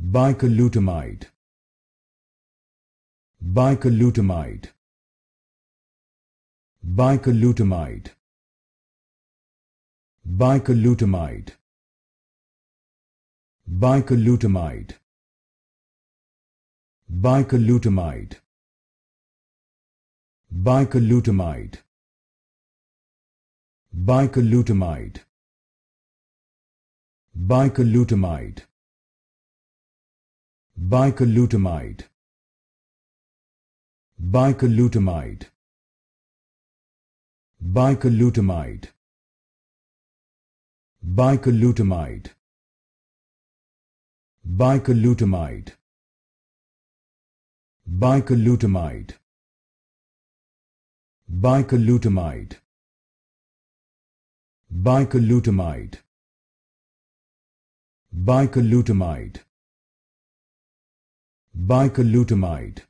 bicalutamide bicalutamide bicalutamide bicalutamide bicalutamide bicalutamide bicalutamide bicalutamide bicalutamide Bicalutamide. Bicalutamide. Bicalutamide. Bicalutamide. Bicalutamide. Bicalutamide. Bicalutamide. Bicalutamide. Bicalutamide bicalutamide